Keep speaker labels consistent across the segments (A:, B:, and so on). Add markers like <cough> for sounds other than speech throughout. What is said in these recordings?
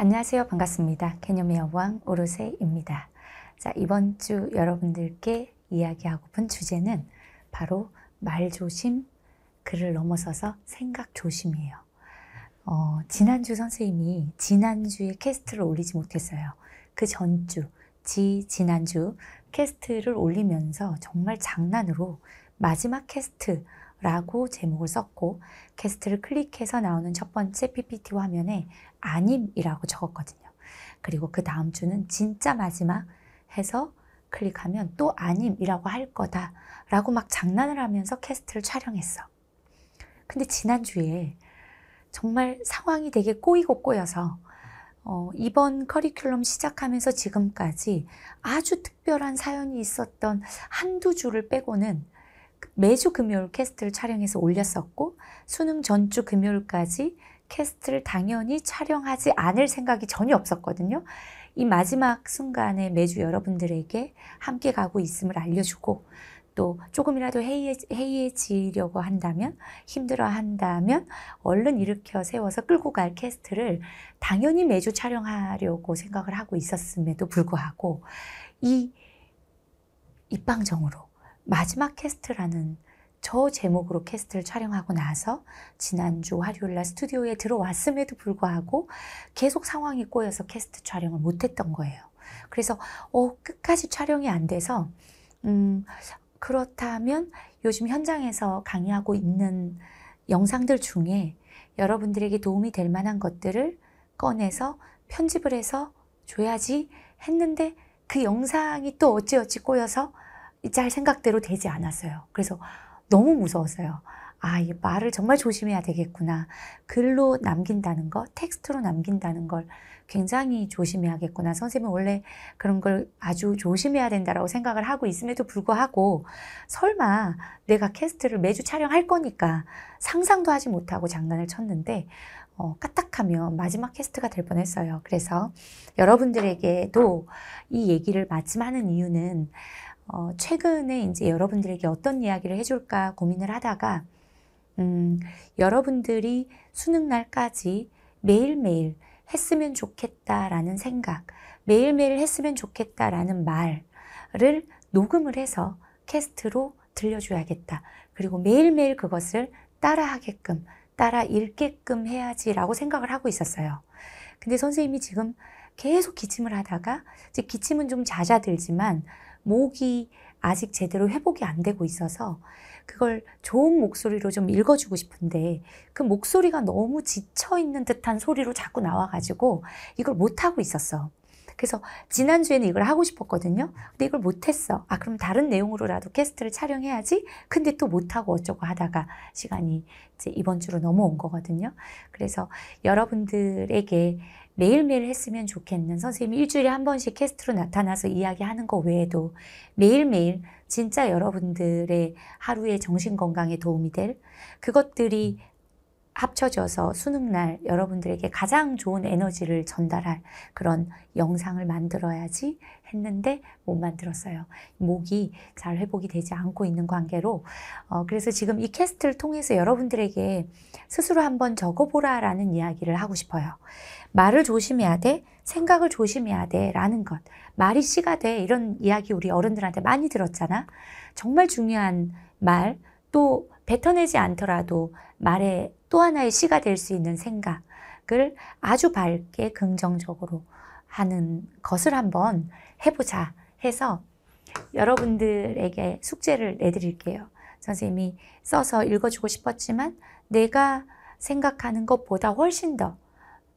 A: 안녕하세요. 반갑습니다. 개념의 여왕 오르세입니다 자, 이번 주 여러분들께 이야기하고픈 주제는 바로 말조심, 글을 넘어서서 생각조심이에요. 어, 지난주 선생님이 지난주에 캐스트를 올리지 못했어요. 그 전주, 지, 지난주 캐스트를 올리면서 정말 장난으로 마지막 캐스트, 라고 제목을 썼고 캐스트를 클릭해서 나오는 첫 번째 PPT 화면에 아님이라고 적었거든요. 그리고 그 다음 주는 진짜 마지막 해서 클릭하면 또 아님이라고 할 거다 라고 막 장난을 하면서 캐스트를 촬영했어. 근데 지난주에 정말 상황이 되게 꼬이고 꼬여서 어, 이번 커리큘럼 시작하면서 지금까지 아주 특별한 사연이 있었던 한두 주를 빼고는 매주 금요일 캐스트를 촬영해서 올렸었고 수능 전주 금요일까지 캐스트를 당연히 촬영하지 않을 생각이 전혀 없었거든요. 이 마지막 순간에 매주 여러분들에게 함께 가고 있음을 알려주고 또 조금이라도 해이해, 지려고 한다면 힘들어 한다면 얼른 일으켜 세워서 끌고 갈 캐스트를 당연히 매주 촬영하려고 생각을 하고 있었음에도 불구하고 이 입방정으로 마지막 캐스트라는 저 제목으로 캐스트를 촬영하고 나서 지난주 화요일 날 스튜디오에 들어왔음에도 불구하고 계속 상황이 꼬여서 캐스트 촬영을 못했던 거예요. 그래서 어, 끝까지 촬영이 안 돼서 음, 그렇다면 요즘 현장에서 강의하고 있는 영상들 중에 여러분들에게 도움이 될 만한 것들을 꺼내서 편집을 해서 줘야지 했는데 그 영상이 또 어찌어찌 꼬여서 잘 생각대로 되지 않았어요. 그래서 너무 무서웠어요. 아, 이 말을 정말 조심해야 되겠구나. 글로 남긴다는 거, 텍스트로 남긴다는 걸 굉장히 조심해야겠구나. 선생님은 원래 그런 걸 아주 조심해야 된다라고 생각을 하고 있음에도 불구하고 설마 내가 캐스트를 매주 촬영할 거니까 상상도 하지 못하고 장난을 쳤는데 어, 까딱하며 마지막 캐스트가 될 뻔했어요. 그래서 여러분들에게도 이 얘기를 마침 하는 이유는 어, 최근에 이제 여러분들에게 어떤 이야기를 해줄까 고민을 하다가 음, 여러분들이 수능 날까지 매일매일 했으면 좋겠다라는 생각, 매일매일 했으면 좋겠다라는 말을 녹음을 해서 캐스트로 들려줘야겠다. 그리고 매일매일 그것을 따라하게끔, 따라 읽게끔 해야지라고 생각을 하고 있었어요. 근데 선생님이 지금 계속 기침을 하다가 이제 기침은 좀 잦아들지만 목이 아직 제대로 회복이 안 되고 있어서 그걸 좋은 목소리로 좀 읽어주고 싶은데 그 목소리가 너무 지쳐 있는 듯한 소리로 자꾸 나와가지고 이걸 못하고 있었어. 그래서 지난주에는 이걸 하고 싶었거든요. 근데 이걸 못했어. 아, 그럼 다른 내용으로라도 캐스트를 촬영해야지. 근데 또 못하고 어쩌고 하다가 시간이 이제 이번 주로 넘어온 거거든요. 그래서 여러분들에게 매일매일 했으면 좋겠는 선생님이 일주일에 한 번씩 캐스트로 나타나서 이야기하는 거 외에도 매일매일 진짜 여러분들의 하루의 정신 건강에 도움이 될 그것들이 합쳐져서 수능날 여러분들에게 가장 좋은 에너지를 전달할 그런 영상을 만들어야지 했는데 못 만들었어요. 목이 잘 회복이 되지 않고 있는 관계로 어, 그래서 지금 이 캐스트를 통해서 여러분들에게 스스로 한번 적어보라 라는 이야기를 하고 싶어요. 말을 조심해야 돼, 생각을 조심해야 돼 라는 것. 말이 씨가 돼 이런 이야기 우리 어른들한테 많이 들었잖아. 정말 중요한 말, 또 뱉어내지 않더라도 말에 또 하나의 시가 될 수 있는 생각을 아주 밝게 긍정적으로 하는 것을 한번 해보자 해서 여러분들에게 숙제를 내드릴게요. 선생님이 써서 읽어주고 싶었지만 내가 생각하는 것보다 훨씬 더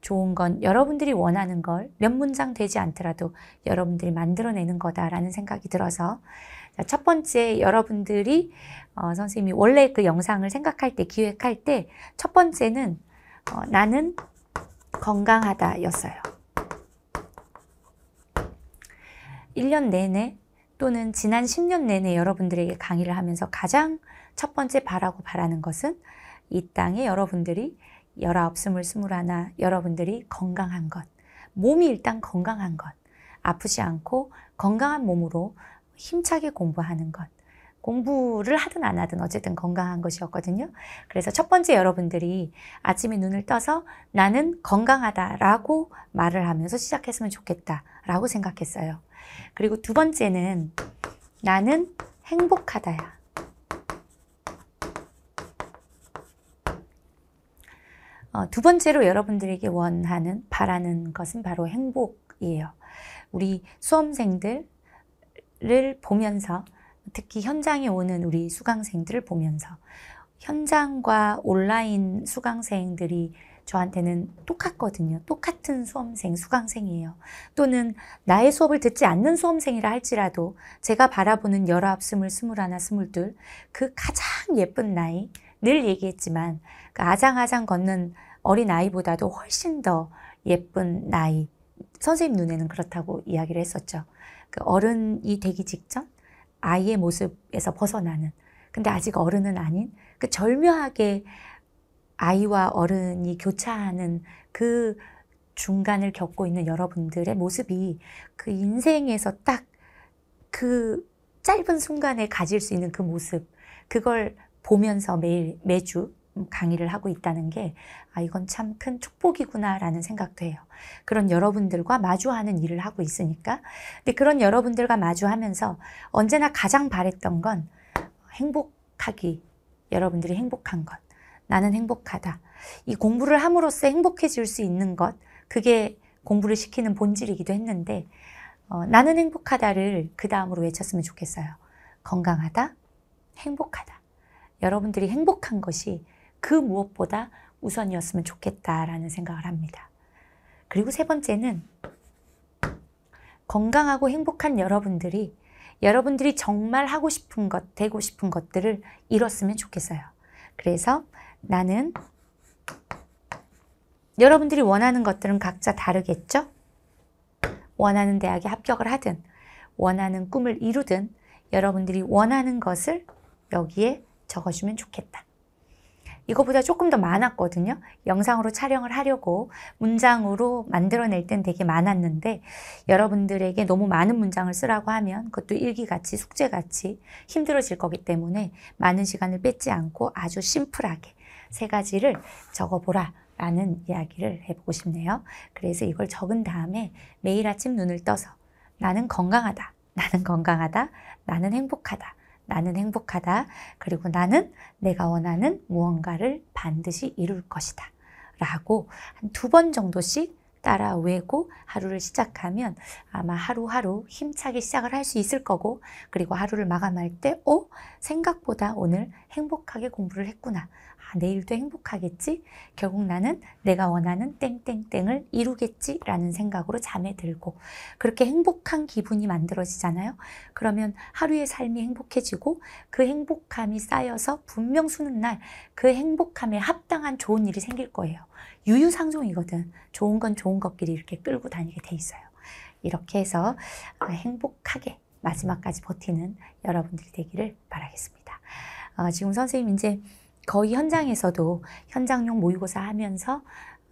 A: 좋은 건 여러분들이 원하는 걸 몇 문장 되지 않더라도 여러분들이 만들어내는 거다라는 생각이 들어서 그러니까 첫 번째 여러분들이 어, 선생님이 원래 그 영상을 생각할 때 기획할 때 첫 번째는 어, 나는 건강하다 였어요. 1년 내내 또는 지난 10년 내내 여러분들에게 강의를 하면서 가장 첫 번째 바라고 바라는 것은 이 땅에 여러분들이 19, 20, 21 여러분들이 건강한 것 몸이 일단 건강한 것 아프지 않고 건강한 몸으로 힘차게 공부하는 것. 공부를 하든 안 하든 어쨌든 건강한 것이었거든요. 그래서 첫 번째 여러분들이 아침에 눈을 떠서 나는 건강하다라고 말을 하면서 시작했으면 좋겠다라고 생각했어요. 그리고 두 번째는 나는 행복하다야. 어, 두 번째로 여러분들에게 원하는, 바라는 것은 바로 행복이에요. 우리 수험생들, 를 보면서 특히 현장에 오는 우리 수강생들을 보면서 현장과 온라인 수강생들이 저한테는 똑같거든요. 똑같은 수험생, 수강생이에요. 또는 나의 수업을 듣지 않는 수험생이라 할지라도 제가 바라보는 열아홉, 스물, 스물하나, 스물둘 그 가장 예쁜 나이 늘 얘기했지만 그 아장아장 걷는 어린 아이보다도 훨씬 더 예쁜 나이 선생님 눈에는 그렇다고 이야기를 했었죠. 그 어른이 되기 직전 아이의 모습에서 벗어나는 근데 아직 어른은 아닌 그 절묘하게 아이와 어른이 교차하는 그 중간을 겪고 있는 여러분들의 모습이 그 인생에서 딱 그 짧은 순간에 가질 수 있는 그 모습 그걸 보면서 매일 매주 강의를 하고 있다는 게, 아, 이건 참 큰 축복이구나라는 생각도 해요. 그런 여러분들과 마주하는 일을 하고 있으니까. 근데 그런 여러분들과 마주하면서 언제나 가장 바랬던 건 행복하기. 여러분들이 행복한 것. 나는 행복하다. 이 공부를 함으로써 행복해질 수 있는 것. 그게 공부를 시키는 본질이기도 했는데, 어, 나는 행복하다를 그 다음으로 외쳤으면 좋겠어요. 건강하다, 행복하다. 여러분들이 행복한 것이 그 무엇보다 우선이었으면 좋겠다라는 생각을 합니다. 그리고 세 번째는 건강하고 행복한 여러분들이 여러분들이 정말 하고 싶은 것, 되고 싶은 것들을 이뤘으면 좋겠어요. 그래서 나는 여러분들이 원하는 것들은 각자 다르겠죠? 원하는 대학에 합격을 하든 원하는 꿈을 이루든 여러분들이 원하는 것을 여기에 적어주면 좋겠다. 이거보다 조금 더 많았거든요. 영상으로 촬영을 하려고 문장으로 만들어낼 땐 되게 많았는데 여러분들에게 너무 많은 문장을 쓰라고 하면 그것도 일기같이 숙제같이 힘들어질 거기 때문에 많은 시간을 뺏지 않고 아주 심플하게 세 가지를 적어보라 라는 이야기를 해보고 싶네요. 그래서 이걸 적은 다음에 매일 아침 눈을 떠서 나는 건강하다. 나는 건강하다. 나는 행복하다. 나는 행복하다. 그리고 나는 내가 원하는 무언가를 반드시 이룰 것이다. 라고 한 두 번 정도씩 따라 외고 하루를 시작하면 아마 하루하루 힘차게 시작을 할 수 있을 거고 그리고 하루를 마감할 때오 어? 생각보다 오늘 행복하게 공부를 했구나 아, 내일도 행복하겠지? 결국 나는 내가 원하는 땡땡땡을 이루겠지? 라는 생각으로 잠에 들고 그렇게 행복한 기분이 만들어지잖아요. 그러면 하루의 삶이 행복해지고 그 행복함이 쌓여서 분명 수는 날 그 행복함에 합당한 좋은 일이 생길 거예요. 유유상종이거든. 좋은 건 좋은 것끼리 이렇게 끌고 다니게 돼 있어요. 이렇게 해서 아, 행복하게 마지막까지 버티는 여러분들이 되기를 바라겠습니다. 어, 지금 선생님 이제 거의 현장에서도 현장용 모의고사 하면서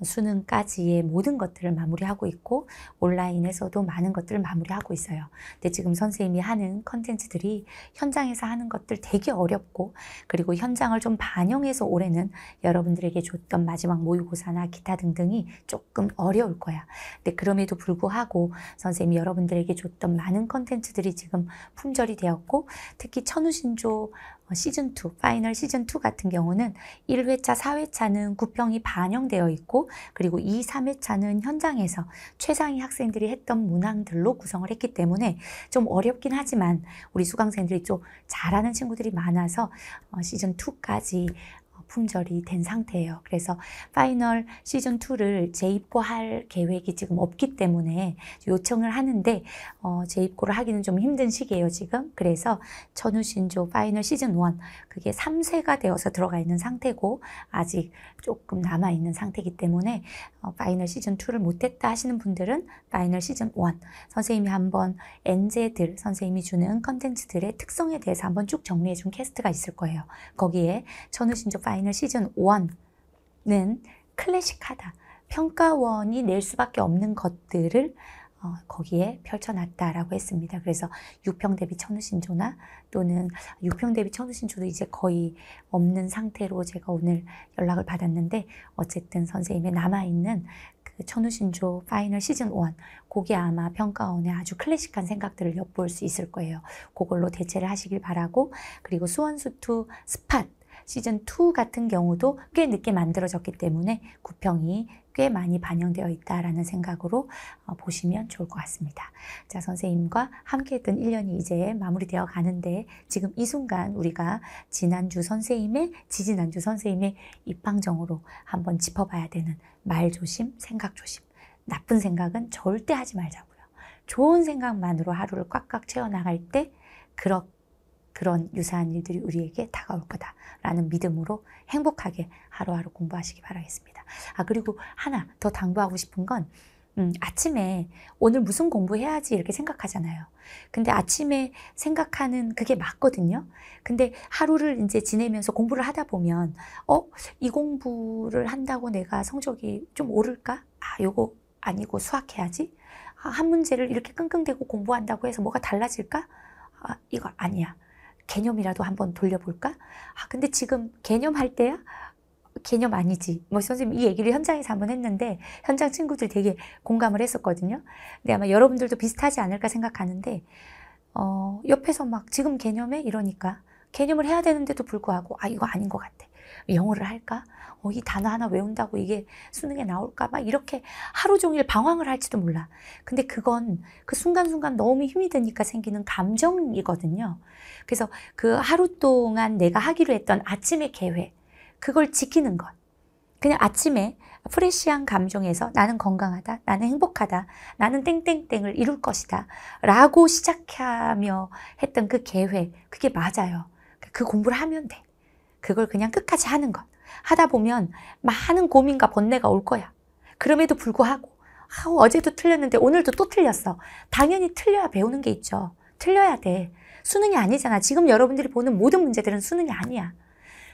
A: 수능까지의 모든 것들을 마무리하고 있고 온라인에서도 많은 것들을 마무리하고 있어요. 근데 지금 선생님이 하는 컨텐츠들이 현장에서 하는 것들 되게 어렵고 그리고 현장을 좀 반영해서 올해는 여러분들에게 줬던 마지막 모의고사나 기타 등등이 조금 어려울 거야. 근데 그럼에도 불구하고 선생님이 여러분들에게 줬던 많은 컨텐츠들이 지금 품절이 되었고 특히 천우신조 어, 시즌2, 파이널 시즌2 같은 경우는 1회차, 4회차는 구평이 반영되어 있고 그리고 2, 3회차는 현장에서 최상위 학생들이 했던 문항들로 구성을 했기 때문에 좀 어렵긴 하지만 우리 수강생들이 좀 잘하는 친구들이 많아서 어, 시즌2까지 품절이 된 상태예요. 그래서 파이널 시즌 2를 재입고할 계획이 지금 없기 때문에 요청을 하는데 어, 재입고를 하기는 좀 힘든 시기예요 지금. 그래서 천우신조 파이널 시즌 1 그게 3세가 되어서 들어가 있는 상태고 아직 조금 남아 있는 상태이기 때문에 어, 파이널 시즌 2를 못했다 하시는 분들은 파이널 시즌 1 선생님이 한번 엔제들 선생님이 주는 컨텐츠들의 특성에 대해서 한번 쭉 정리해 준 캐스트가 있을 거예요. 거기에 천우신조 파이널 마이너 시즌 1은 클래식하다. 평가원이 낼 수밖에 없는 것들을 어, 거기에 펼쳐놨다라고 했습니다. 그래서 6평 대비 천우신조나 또는 6평 대비 천우신조도 이제 거의 없는 상태로 제가 오늘 연락을 받았는데 어쨌든 선생님의 남아있는 그 천우신조 파이널 시즌 1 그게 아마 평가원의 아주 클래식한 생각들을 엿볼 수 있을 거예요. 그걸로 대체를 하시길 바라고 그리고 수원수투 스팟 시즌2 같은 경우도 꽤 늦게 만들어졌기 때문에 구평이 꽤 많이 반영되어 있다라는 생각으로 어, 보시면 좋을 것 같습니다. 자, 선생님과 함께했던 1년이 이제 마무리되어 가는데 지금 이 순간 우리가 지난주 선생님의, 지지난주 선생님의 입방정으로 한번 짚어봐야 되는 말조심, 생각조심. 나쁜 생각은 절대 하지 말자고요. 좋은 생각만으로 하루를 꽉꽉 채워나갈 때 그렇게 그런 유사한 일들이 우리에게 다가올 거다라는 믿음으로 행복하게 하루하루 공부하시기 바라겠습니다. 아, 그리고 하나 더 당부하고 싶은 건 음, 아침에 오늘 무슨 공부해야지 이렇게 생각하잖아요. 근데 아침에 생각하는 그게 맞거든요. 근데 하루를 이제 지내면서 공부를 하다 보면, 어, 이 공부를 한다고 내가 성적이 좀 오를까? 아, 요거 아니고 수학해야지? 아, 한 문제를 이렇게 끙끙대고 공부한다고 해서 뭐가 달라질까? 아, 이거 아니야. 개념이라도 한번 돌려볼까? 아, 근데 지금 개념할 때야? 개념 아니지. 뭐 선생님 이 얘기를 현장에서 한번 했는데 현장 친구들 되게 공감을 했었거든요. 근데 아마 여러분들도 비슷하지 않을까 생각하는데 어, 옆에서 막 지금 개념에 이러니까 개념을 해야 되는데도 불구하고 아 이거 아닌 것 같아. 영어를 할까? 어, 이 단어 하나 외운다고 이게 수능에 나올까? 막 이렇게 하루 종일 방황을 할지도 몰라. 근데 그건 그 순간순간 너무 힘이 드니까 생기는 감정이거든요. 그래서 그 하루 동안 내가 하기로 했던 아침의 계획, 그걸 지키는 것. 그냥 아침에 프레시한 감정에서 나는 건강하다, 나는 행복하다, 나는 땡땡땡을 이룰 것이다. 라고 시작하며 했던 그 계획, 그게 맞아요. 그 공부를 하면 돼. 그걸 그냥 끝까지 하는 것. 하다 보면 많은 고민과 번뇌가 올 거야. 그럼에도 불구하고 아, 어제도 틀렸는데 오늘도 또 틀렸어. 당연히 틀려야 배우는 게 있죠. 틀려야 돼. 수능이 아니잖아. 지금 여러분들이 보는 모든 문제들은 수능이 아니야.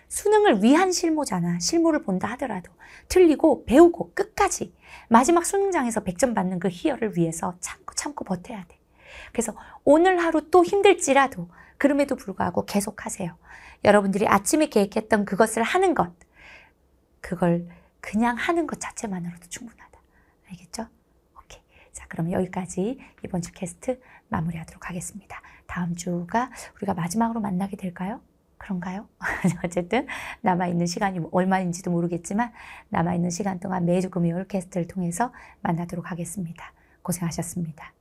A: 수능을 위한 실무잖아. 실무를 본다 하더라도. 틀리고 배우고 끝까지. 마지막 수능장에서 100점 받는 그 희열을 위해서 참고 참고 버텨야 돼. 그래서 오늘 하루 또 힘들지라도 그럼에도 불구하고 계속 하세요. 여러분들이 아침에 계획했던 그것을 하는 것, 그걸 그냥 하는 것 자체만으로도 충분하다. 알겠죠? 오케이. 자, 그럼 여기까지 이번 주 캐스트 마무리하도록 하겠습니다. 다음 주가 우리가 마지막으로 만나게 될까요? 그런가요? <laughs> 어쨌든 남아있는 시간이 뭐 얼마인지도 모르겠지만 남아있는 시간 동안 매주 금요일 캐스트를 통해서 만나도록 하겠습니다. 고생하셨습니다.